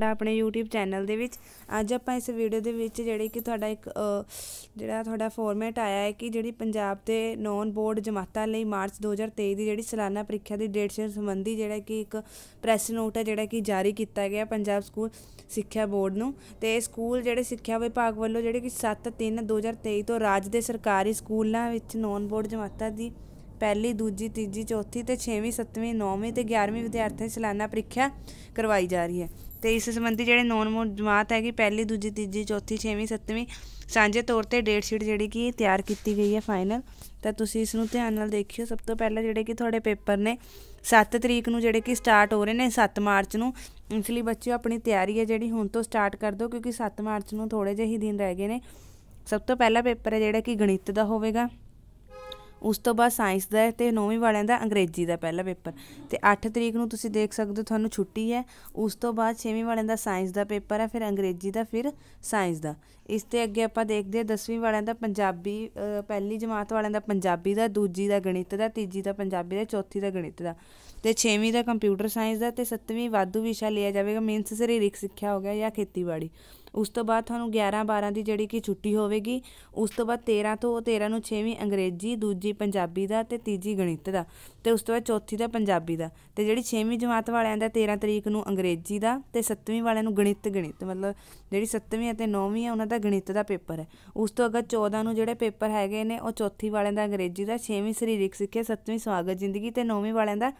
ਤੁਹਾਡਾ ਆਪਣੇ YouTube channel ਦੇ ਵਿੱਚ ਅੱਜ ਆਪਾਂ ਇਸ ਵੀਡੀਓ ਦੇ ਵਿੱਚ ਜਿਹੜੇ ਕਿ ਤੁਹਾਡਾ ਇੱਕ ਜਿਹੜਾ ਤੁਹਾਡਾ ਫਾਰਮੈਟ ਆਇਆ ਹੈ ਕਿ ਜਿਹੜੀ ਪੰਜਾਬ ਦੇ ਨੌਨ ਬੋਰਡ ਜਮਾਤਾਂ ਲਈ ਮਾਰਚ 2023 ਦੀ ਜਿਹੜੀ ਸਾਲਾਨਾ ਪ੍ਰੀਖਿਆ ਦੀ ਡੇਟ ਸੰਬੰਧੀ ਜਿਹੜਾ ਕਿ ਇੱਕ ਪ੍ਰੈਸ ਨੋਟ ਹੈ ਜਿਹੜਾ ਕਿ ਜਾਰੀ ਕੀਤਾ ਗਿਆ ਪੰਜਾਬ ਸਕੂਲ ਸਿੱਖਿਆ ਬੋਰਡ ਨੂੰ ਤੇ ਸਕੂਲ ਜਿਹੜੇ ਸਿੱਖਿਆ ਵਿਭਾਗ ਵੱਲੋਂ ਜਿਹੜੇ ਕਿ 7 3 2023 ਤੋਂ ਰਾਜ ਦੇ ਸਰਕਾਰੀ ਸਕੂਲਾਂ ਵਿੱਚ ਨੌਨ ਬੋਰਡ ਜਮਾਤਾਂ ਦੀ ਪਹਿਲੀ ਦੂਜੀ ਤੀਜੀ ਚੌਥੀ ਤੇ 6ਵੀਂ 7ਵੀਂ 9ਵੀਂ ਤੇ 11ਵੀਂ ਵਿਦਿਆਰਥੀਆਂ ਦੀ ਸਾਲਾਨਾ ਪ੍ਰੀਖਿਆ ਕਰਵਾਈ ਜਾ ਰਹੀ ਹੈ ਤੇ ਇਸ ਸੰਬੰਧੀ ਜਿਹੜੇ ਨੌਨ ਮੋਡ ਜਮਾਤ ਹੈਗੀ ਪਹਿਲੀ ਦੂਜੀ ਤੀਜੀ ਚੌਥੀ 6ਵੀਂ 7ਵੀਂ ਸਾਂਝੇ ਤੌਰ ਤੇ ਡੇਟ ਸ਼ੀਟ ਜਿਹੜੀ ਕਿ ਤਿਆਰ ਕੀਤੀ ਗਈ ਹੈ ਫਾਈਨਲ ਤਾਂ ਤੁਸੀਂ ਇਸ ਨੂੰ ਧਿਆਨ ਨਾਲ ਦੇਖਿਓ ਸਭ ਤੋਂ ਪਹਿਲਾਂ ਜਿਹੜੇ ਕਿ ਤੁਹਾਡੇ ਪੇਪਰ ਨੇ 7 ਤਰੀਕ ਨੂੰ ਜਿਹੜੇ ਕਿ ਸਟਾਰਟ ਹੋ ਰਹੇ ਨੇ 7 ਮਾਰਚ ਨੂੰ ਇਸ ਲਈ ਬੱਚਿਓ ਆਪਣੀ ਤਿਆਰੀ ਹੈ ਜਿਹੜੀ ਹੁਣ ਤੋਂ ਸਟਾਰਟ ਕਰ ਦਿਓ ਕਿਉਂਕਿ 7 ਮਾਰਚ ਨੂੰ ਥੋੜੇ ਜਿਹੇ ਹੀ ਦਿਨ ਰਹਿ ਗਏ ਨੇ ਸਭ ਤੋਂ ਪਹਿਲਾ ਪੇਪਰ ਹੈ ਜਿਹੜਾ ਕਿ ਗਣਿਤ ਦਾ ਹੋਵੇਗਾ ਉਸ ਤੋਂ ਬਾਅਦ ਸਾਇੰਸ ਦਾ ਤੇ 9ਵੀਂ ਵਾਲਿਆਂ ਦਾ ਅੰਗਰੇਜ਼ੀ ਦਾ ਪਹਿਲਾ ਪੇਪਰ ਤੇ 8 ਤਰੀਕ ਨੂੰ ਤੁਸੀਂ ਦੇਖ ਸਕਦੇ ਹੋ ਤੁਹਾਨੂੰ ਛੁੱਟੀ ਹੈ ਉਸ ਤੋਂ ਬਾਅਦ 6ਵੀਂ ਵਾਲਿਆਂ ਦਾ ਸਾਇੰਸ ਦਾ ਪੇਪਰ ਹੈ ਫਿਰ ਅੰਗਰੇਜ਼ੀ ਦਾ ਫਿਰ ਸਾਇੰਸ ਦਾ ਇਸ ਤੇ ਅੱਗੇ ਆਪਾਂ ਦੇਖਦੇ ਹਾਂ 10ਵੀਂ ਵਾਲਿਆਂ ਦਾ ਪੰਜਾਬੀ ਪਹਿਲੀ ਜਮਾਤ ਵਾਲਿਆਂ ਦਾ ਪੰਜਾਬੀ ਦਾ ਦੂਜੀ ਦਾ ਗਣਿਤ ਦਾ ਤੀਜੀ ਦਾ ਪੰਜਾਬੀ ਦਾ ਚੌਥੀ ਦਾ ਗਣਿਤ ਦਾ ਤੇ 6ਵੀਂ ਦਾ ਕੰਪਿਊਟਰ ਸਾਇੰਸ ਦਾ ਤੇ 7ਵੀਂ ਵਾਧੂ ਵਿਸ਼ਾ ਲਿਆ ਜਾਵੇਗਾ ਮੀਨਸ ਸਰੀਰਕ ਸਿੱਖਿਆ ਹੋ ਗਿਆ ਜਾਂ ਖੇਤੀਬਾੜੀ ਉਸ ਤੋਂ ਬਾਅਦ ਤੁਹਾਨੂੰ 11 12 ਦੀ ਜਿਹੜੀ ਕਿ ਛੁੱਟੀ ਹੋਵੇਗੀ ਉਸ ਤੋਂ ਬਾਅਦ 13 ਤੋਂ 13 ਨੂੰ 6ਵੀਂ ਅੰਗਰੇਜ਼ੀ ਦੂਜੀ ਪੰਜਾਬੀ ਦਾ ਤੇ ਤੀਜੀ ਗਣਿਤ ਦਾ ਤੇ ਉਸ ਤੋਂ ਬਾਅਦ ਚੌਥੀ ਦਾ ਪੰਜਾਬੀ ਦਾ ਤੇ ਜਿਹੜੀ 6ਵੀਂ ਜਮਾਤ ਵਾਲਿਆਂ ਦਾ 13 ਤਰੀਕ ਨੂੰ ਅੰਗਰੇਜ਼ੀ ਦਾ ਤੇ 7ਵੀਂ ਵਾਲਿਆਂ ਨੂੰ ਗਣਿਤ ਗਣਿਤ ਮਤਲਬ ਜਿਹੜੀ 7ਵੀਂ ਅਤੇ 9ਵੀਂ ਆ ਉਹਨਾਂ ਦਾ ਗਣਿਤ ਦਾ ਪੇਪਰ ਹੈ ਉਸ ਤੋਂ ਅਗਰ 14 ਨੂੰ ਜਿਹੜੇ ਪੇਪਰ ਹੈਗੇ ਨੇ ਉਹ ਚੌਥੀ ਵਾਲਿਆਂ ਦਾ ਅੰਗਰੇਜ਼ੀ ਦਾ 6ਵੀਂ ਸਰੀਰਕ ਸਿੱਖਿਆ 7ਵੀਂ ਸਵਾਗਤ ਜ਼ਿੰਦਗੀ ਤੇ 9ਵੀਂ ਵਾਲਿਆਂ ਦਾ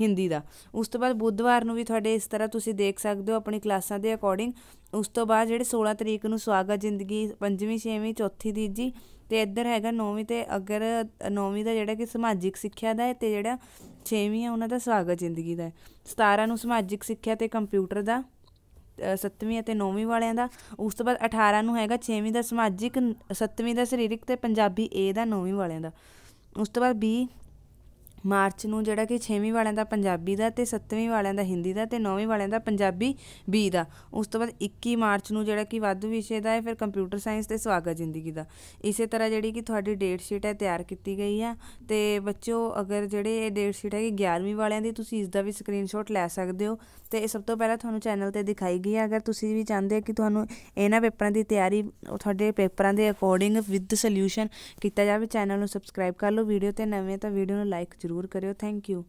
ਹਿੰਦੀ ਦਾ ਉਸ ਤੋਂ ਬਾਅਦ ਬੁੱਧਵਾਰ ਨੂੰ ਵੀ ਤੁਹਾਡੇ ਇਸ ਤਰ੍ਹਾਂ ਤੁਸੀਂ ਦੇਖ ਸਕਦੇ ਹੋ ਆਪਣੀ ਕਲਾਸਾਂ ਦੇ ਅਕੋਰਡਿੰਗ ਉਸ ਤੋਂ ਬਾਅਦ ਜਿਹੜੇ 16 ਤਰੀਕ ਨੂੰ ਸਵਾਗਤ ਜ਼ਿੰਦਗੀ ਪੰਜਵੀਂ ਛੇਵੀਂ ਚੌਥੀ ਦੀ ਜੀ ਇੱਧਰ ਹੈਗਾ ਨੌਵੀਂ ਤੇ ਅਗਰ ਨੌਵੀਂ ਦਾ ਜਿਹੜਾ ਕਿ ਸਮਾਜਿਕ ਸਿੱਖਿਆ ਦਾ ਹੈ ਤੇ ਜਿਹੜਾ ਛੇਵੀਂ ਹੈ ਉਹਨਾਂ ਦਾ ਸਵਾਗਤ ਜ਼ਿੰਦਗੀ ਦਾ ਹੈ 17 ਨੂੰ ਸਮਾਜਿਕ ਸਿੱਖਿਆ ਤੇ ਕੰਪਿਊਟਰ ਦਾ ਸੱਤਵੀਂ ਅਤੇ ਨੌਵੀਂ ਵਾਲਿਆਂ ਦਾ ਉਸ ਤੋਂ ਬਾਅਦ 18 ਨੂੰ ਹੈਗਾ ਛੇਵੀਂ ਦਾ ਸਮਾਜਿਕ ਸੱਤਵੀਂ ਦਾ ਸਰੀਰਕ ਤੇ ਪੰਜਾਬੀ A ਦਾ ਨੌਵੀਂ ਵਾਲਿਆਂ ਦਾ ਉਸ ਤੋਂ ਬਾਅਦ 20 ਮਾਰਚ ਨੂੰ ਜਿਹੜਾ ਕਿ 6ਵੀਂ ਵਾਲਿਆਂ ਦਾ ਪੰਜਾਬੀ ਦਾ ਤੇ 7ਵੀਂ ਵਾਲਿਆਂ ਦਾ ਹਿੰਦੀ ਦਾ ਤੇ 9ਵੀਂ ਵਾਲਿਆਂ ਦਾ ਪੰਜਾਬੀ ਬੀ ਦਾ ਉਸ ਤੋਂ ਬਾਅਦ 21 ਮਾਰਚ ਨੂੰ ਜਿਹੜਾ ਕਿ ਵਾਧੂ ਵਿਸ਼ੇ ਦਾ ਹੈ ਫਿਰ ਕੰਪਿਊਟਰ ਸਾਇੰਸ ਤੇ ਸਵਾਗਤ ਜ਼ਿੰਦਗੀ ਦਾ ਇਸੇ ਤਰ੍ਹਾਂ ਜਿਹੜੀ ਕਿ ਤੁਹਾਡੀ ਡੇਟ ਸ਼ੀਟ ਹੈ ਤਿਆਰ ਕੀਤੀ ਗਈ ਹੈ ਤੇ ਬੱਚਿਓ ਅਗਰ ਜਿਹੜੇ ਇਹ ਡੇਟ ਸ਼ੀਟ ਹੈ ਕਿ 11ਵੀਂ ਵਾਲਿਆਂ ਦੀ ਤੁਸੀਂ ਇਸ ਦਾ ਵੀ ਸਕਰੀਨਸ਼ਾਟ ਲੈ ਸਕਦੇ ਹੋ ਤੇ ਇਹ ਸਭ ਤੋਂ ਪਹਿਲਾਂ ਤੁਹਾਨੂੰ ਚੈਨਲ ਤੇ ਦਿਖਾਈ ਗਈ ਹੈ ਅਗਰ ਤੁਸੀਂ ਵੀ ਚਾਹੁੰਦੇ ਹੋ ਕਿ ਤੁਹਾਨੂੰ ਇਹਨਾਂ ਪੇਪਰਾਂ ਦੀ ਤਿਆਰੀ ਤੁਹਾਡੇ ਪੇਪਰਾਂ ਦੇ ਅਕੋਰਡਿੰਗ ਵਿਦ ਸੋਲੂਸ਼ਨ ਕੀਤਾ ਜਾਵੇ ਚੈਨਲ ਨੂੰ ਸਬਸਕ੍ਰਾਈਬ ਕਰ ਲਓ ਵੀਡੀਓ ਤੇ ਨਵੇਂ ਤਾਂ ਵੀਡੀਓ ਨੂੰ ਲਾਈਕ ਜ਼ਰੂਰ ਜ਼ਰੂਰ ਕਰਿਓ ਥੈਂਕ ਯੂ